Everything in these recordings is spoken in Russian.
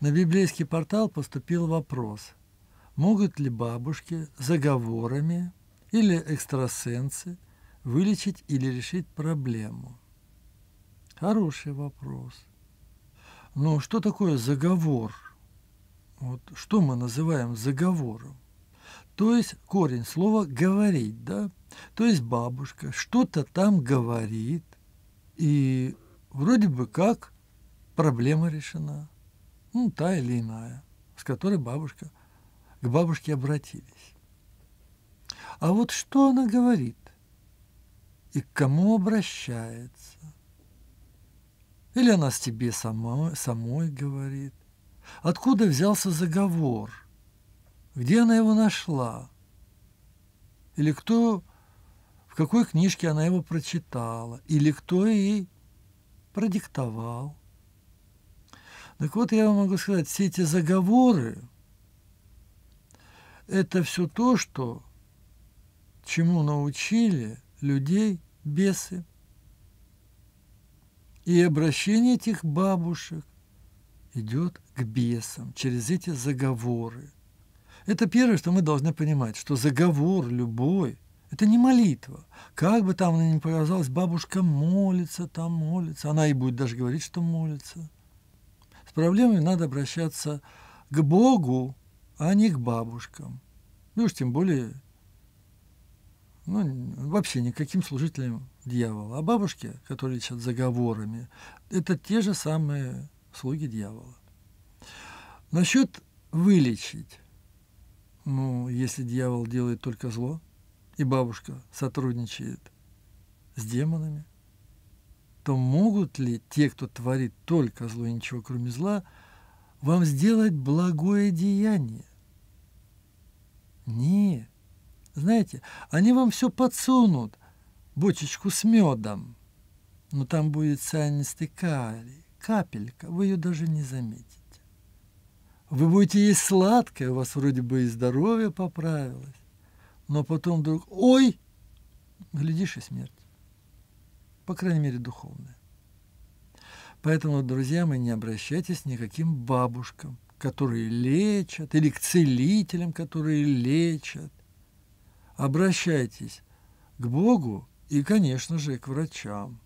На библейский портал поступил вопрос, могут ли бабушки заговорами или экстрасенсы вылечить или решить проблему? Хороший вопрос. Но ну, что такое заговор? Вот что мы называем заговором? То есть корень слова «говорить», да? То есть бабушка что-то там говорит, и вроде бы как проблема решена ну, та или иная, с которой бабушка, к бабушке обратились. А вот что она говорит и к кому обращается? Или она с тебе самой, самой говорит? Откуда взялся заговор? Где она его нашла? Или кто, в какой книжке она его прочитала? Или кто ей продиктовал? Так вот, я вам могу сказать, все эти заговоры, это все то, что, чему научили людей бесы. И обращение этих бабушек идет к бесам через эти заговоры. Это первое, что мы должны понимать, что заговор любой – это не молитва. Как бы там ни показалось, бабушка молится, там молится. Она и будет даже говорить, что молится – с проблемами надо обращаться к Богу, а не к бабушкам. Ну уж тем более, ну, вообще никаким служителям дьявола. А бабушки, которые лечат заговорами, это те же самые слуги дьявола. Насчет вылечить. Ну, если дьявол делает только зло, и бабушка сотрудничает с демонами, то могут ли те, кто творит только зло и ничего кроме зла, вам сделать благое деяние? Не, Знаете, они вам все подсунут, бочечку с медом, но там будет цианистый калий, капелька, вы ее даже не заметите. Вы будете есть сладкое, у вас вроде бы и здоровье поправилось, но потом вдруг, ой, глядишь и смерть по крайней мере, духовное. Поэтому, друзья мои, не обращайтесь никаким бабушкам, которые лечат, или к целителям, которые лечат. Обращайтесь к Богу и, конечно же, к врачам.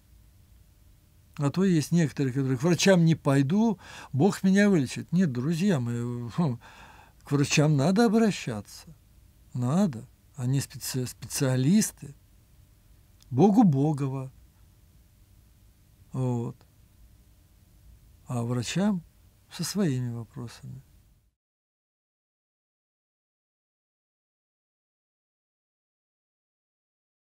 А то есть некоторые, которые к врачам не пойду, Бог меня вылечит. Нет, друзья мои, к врачам надо обращаться. Надо. Они специалисты. Богу Богова. Вот. А врачам со своими вопросами.